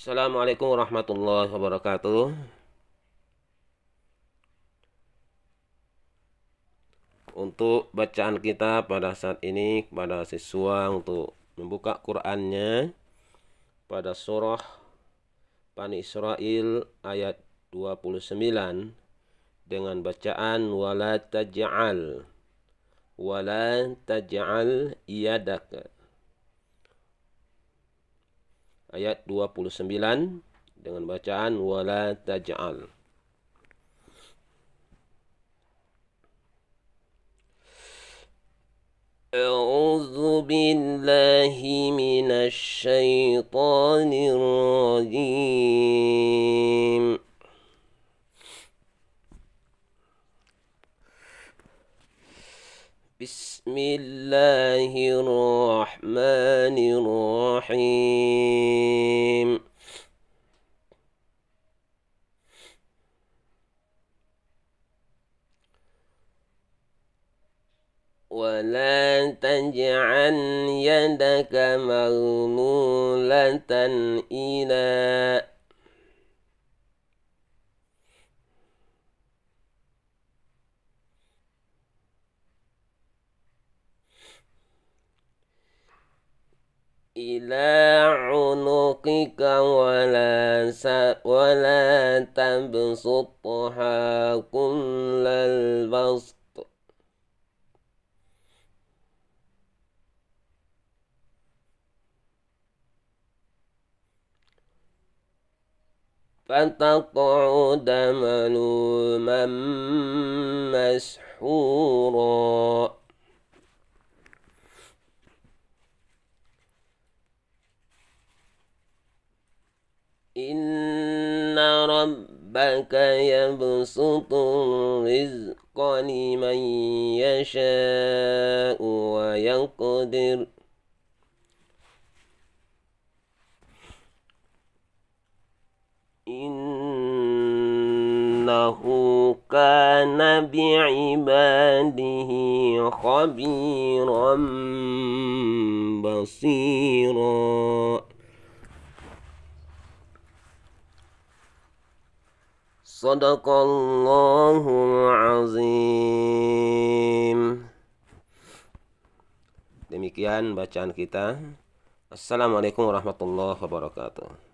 Assalamualaikum warahmatullahi wabarakatuh. Untuk bacaan kita pada saat ini kepada siswa untuk membuka Qur'annya pada surah Bani Israel ayat 29 dengan bacaan wala taj'al wala taj'al yadaka ayat 29 dengan bacaan wala taj'al. أعوذ بالله من الشيطان الرجيم بسم الله الرحمن الرحيم ولا تجعل يدك مغلولة إلى إلى عنقك ولا ولا تبسطها كل البسط فتقعد ملوما مسحورا إن ربك يبسط الرزق لمن يشاء ويقدر إنه كان بعباده خبيرا بصيرا Sadaqallahul azim. Demikian bacaan kita. Assalamualaikum warahmatullahi wabarakatuh.